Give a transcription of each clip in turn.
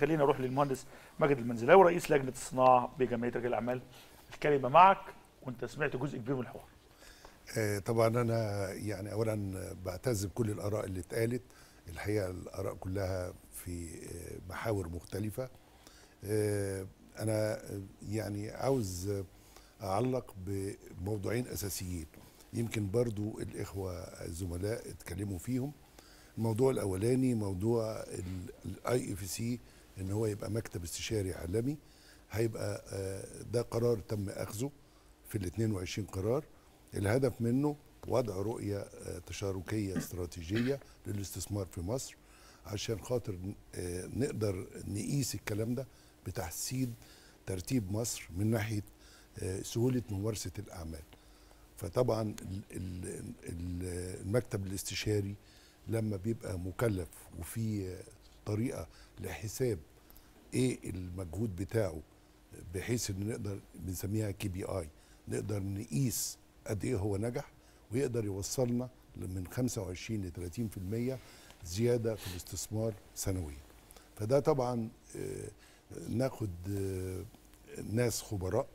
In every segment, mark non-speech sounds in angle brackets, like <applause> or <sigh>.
خلينا نروح للمهندس ماجد المنزلاوي رئيس لجنه الصناعه بجمعيه رجال الاعمال الكلمه معك وانت سمعت جزء كبير من الحوار آه، طبعا انا يعني اولا بعتز بكل الاراء اللي اتقالت الحقيقه الاراء كلها في آه، محاور مختلفه آه، انا يعني عاوز اعلق بموضوعين اساسيين يمكن برضو الاخوه الزملاء اتكلموا فيهم الموضوع الاولاني موضوع الاي اف سي ان هو يبقى مكتب استشاري عالمي هيبقى آه، ده قرار تم اخذه في ال 22 قرار الهدف منه وضع رؤيه آه، تشاركيه استراتيجيه للاستثمار في مصر عشان خاطر آه، نقدر نقيس الكلام ده بتحسين ترتيب مصر من ناحيه سهوله ممارسه الاعمال فطبعا المكتب الاستشاري لما بيبقى مكلف وفي طريقه لحساب ايه المجهود بتاعه بحيث ان نقدر بنسميها كي بي اي نقدر نقيس قد ايه هو نجح ويقدر يوصلنا من 25 ل 30% زياده في الاستثمار سنويا فده طبعا آه، ناخد آه، ناس خبراء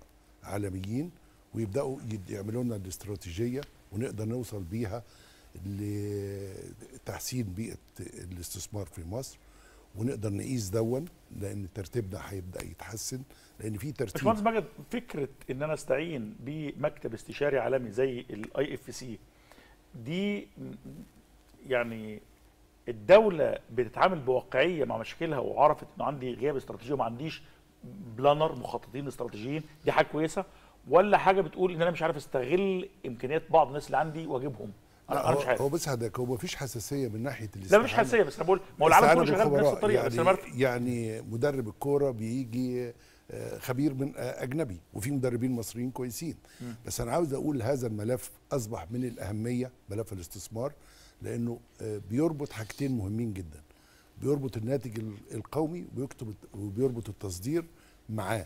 عالميين ويبداوا يعملوا لنا الاستراتيجيه ونقدر نوصل بيها لتحسين بيئه الاستثمار في مصر ونقدر نقيس دون لان ترتيبنا هيبدا يتحسن لان في ترتيب باشمهندس ماجد فكره ان انا استعين بمكتب استشاري عالمي زي الاي اف سي دي يعني الدوله بتتعامل بواقعيه مع مشاكلها وعرفت انه عندي غياب استراتيجي وما عنديش بلانر مخططين استراتيجيين دي حاجه كويسه ولا حاجه بتقول ان انا مش عارف استغل امكانيات بعض الناس اللي عندي واجيبهم انا مش عارف هو بس حضرتك هو مفيش حساسيه من ناحيه الاستعانه لا مفيش حساسيه بس انا بقول ما هو العالم كله شغال بنفس الطريقه يعني بس انا يعني مدرب الكوره بيجي آه، خبير من آه، اجنبي وفي مدربين مصريين كويسين بس انا عاوز اقول هذا الملف اصبح من الاهميه ملف الاستثمار لانه آه، بيربط حاجتين مهمين جدا بيربط الناتج القومي وبيكتب وبيربط التصدير معاه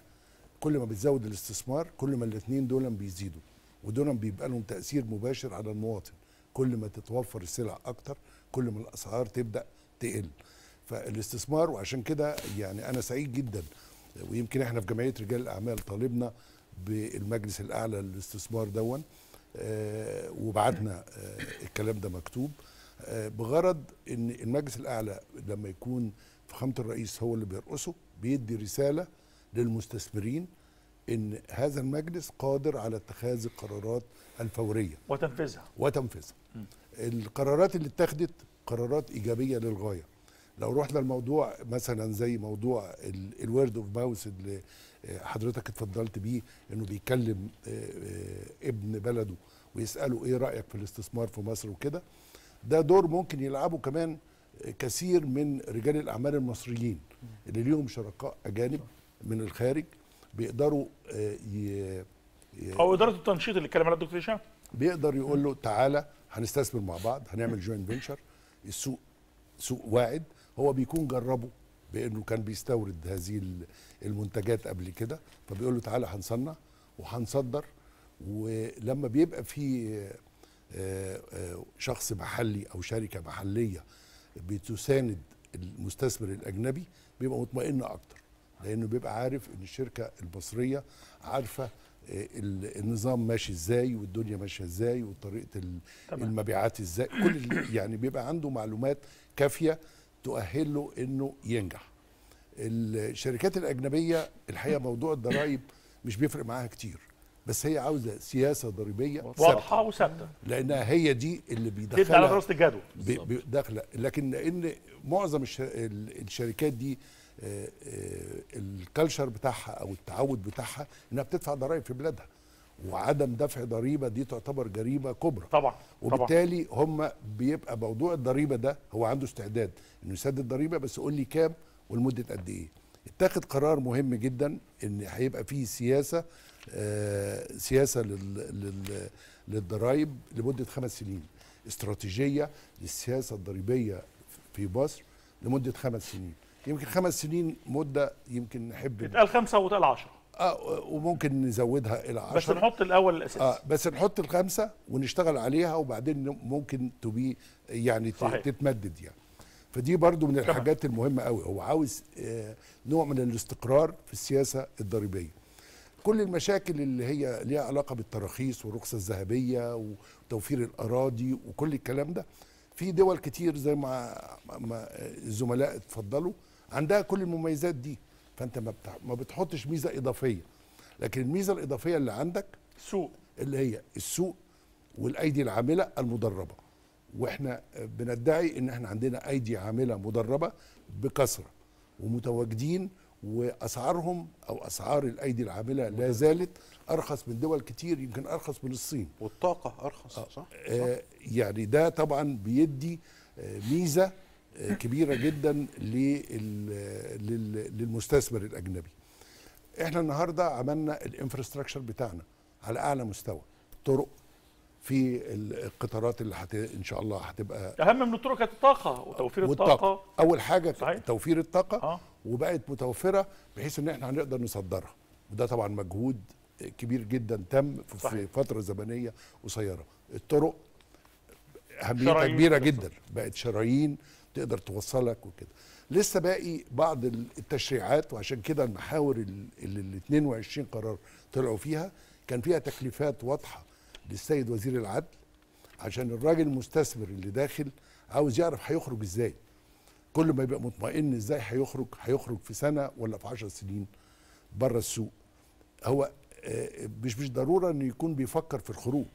كل ما بتزود الاستثمار كل ما الاثنين دول بيزيدوا ودول بيبقى لهم تاثير مباشر على المواطن كل ما تتوفر السلع اكتر كل ما الاسعار تبدا تقل فالاستثمار وعشان كده يعني انا سعيد جدا ويمكن احنا في جمعيه رجال الاعمال طالبنا بالمجلس الاعلى للاستثمار دون آه، وبعتنا آه، الكلام ده مكتوب آه، بغرض ان المجلس الاعلى لما يكون فخامه الرئيس هو اللي بيرقصه بيدي رساله للمستثمرين ان هذا المجلس قادر على اتخاذ القرارات الفوريه وتنفيذها وتنفيذها القرارات اللي اتخذت قرارات ايجابيه للغايه لو رحنا الموضوع مثلا زي موضوع الورد اوف ماوس اللي حضرتك اتفضلت بيه انه بيكلم آه، آه، ابن بلده ويساله ايه رايك في الاستثمار في مصر وكده ده دور ممكن يلعبه كمان كثير من رجال الاعمال المصريين اللي ليهم شركاء اجانب من الخارج بيقدروا آه، ي... ي... او اداره التنشيط اللي اتكلم عليها الدكتور هشام بيقدر يقول له تعالى هنستثمر مع بعض هنعمل جوين فينشر السوق سوق واعد هو بيكون جربه بانه كان بيستورد هذه المنتجات قبل كده فبيقول له تعالى هنصنع وهنصدر ولما بيبقى في آه، آه، شخص محلي او شركه محليه بتساند المستثمر الاجنبي بيبقى مطمئن اكتر لانه بيبقى عارف ان الشركه المصريه عارفه آه، النظام ماشي ازاي والدنيا ماشيه ازاي وطريقه المبيعات ازاي كل <clears throat> يعني بيبقى عنده معلومات كافيه تؤهله انه ينجح الشركات الاجنبيه الحقيقه موضوع الضرائب مش بيفرق معاها كتير بس هي عاوزه سياسه ضريبيه واضحه وثابته لانها هي دي اللي بيدخلها على دراسه الجدوى داخله لكن ان معظم الشركات دي آه، آه، الكالتشر بتاعها او التعود بتاعها انها بتدفع ضرائب في بلادها وعدم دفع ضريبه دي تعتبر جريمه كبرى طبعا وبالتالي طبعًا. هم بيبقى موضوع الضريبه ده هو عنده استعداد انه يسدد ضريبه بس قول لي كام ولمده قد ايه اتخذ قرار مهم جدا ان هيبقى فيه سياسه آه سياسه لل لل للضرائب لمده خمس سنين استراتيجيه للسياسه الضريبيه في مصر لمده خمس سنين يمكن خمس سنين مده يمكن نحب اتقال خمسه وتقال 10 اه وممكن نزودها الى 10 بس نحط الاول الاساس اه بس نحط الخمسه ونشتغل عليها وبعدين ممكن تبي يعني صحيح. تتمدد يعني فدي برضو من الحاجات طبعا. المهمه قوي هو عاوز آه نوع من الاستقرار في السياسه الضريبيه كل المشاكل اللي هي ليها علاقه بالتراخيص والرخصه الذهبيه وتوفير الاراضي وكل الكلام ده في دول كتير زي ما آه، الزملاء اتفضلوا عندها كل المميزات دي فانت ما, ما بتحطش ميزه اضافيه لكن الميزه الاضافيه اللي عندك سوق اللي هي السوق والايدي العامله المدربه واحنا بندعي ان احنا عندنا ايدي عامله مدربه بكثره ومتواجدين واسعارهم او اسعار الايدي العامله لا زالت ارخص من دول كتير يمكن ارخص من الصين والطاقه ارخص صح, آه. صح؟ آه يعني ده طبعا بيدي آه، ميزه كبيره جدا للمستثمر الاجنبي احنا النهارده عملنا الانفراستراكشر بتاعنا على اعلى مستوى طرق في القطارات اللي حت... ان شاء الله هتبقى اهم من الطرق كانت الطاقه وتوفير والطاقة. الطاقه اول حاجه صحيح. توفير الطاقه آه. وبقت متوفره بحيث ان احنا هنقدر نصدرها وده طبعا مجهود كبير جدا تم في صحيح. فتره زمنيه قصيره الطرق اهميتها كبيره جدا بقت شرايين تقدر توصلك وكده لسه باقي بعض التشريعات وعشان كده المحاور اللي ال 22 قرار طلعوا فيها كان فيها تكليفات واضحه للسيد وزير العدل عشان الراجل المستثمر اللي داخل عاوز يعرف هيخرج ازاي كل ما يبقى مطمئن ازاي هيخرج هيخرج في سنه ولا في 10 سنين بره السوق هو آه، مش مش ضروره انه يكون بيفكر في الخروج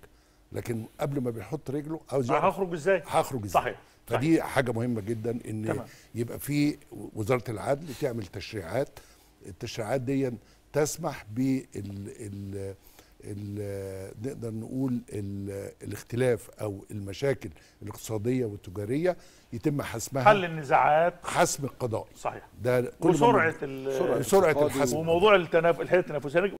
لكن قبل ما بيحط رجله عاوز آه، يعرف هخرج ازاي هخرج ازاي صحيح فدي طيب. حاجه مهمه جدا ان تمام. يبقى في وزاره العدل تعمل تشريعات التشريعات دي تسمح بال نقدر نقول الاختلاف او المشاكل الاقتصاديه والتجاريه يتم حسمها حل النزاعات حسم القضاء صحيح ده كل وسرعه سرعه الحسم وموضوع التنافس الحيل التنافسيه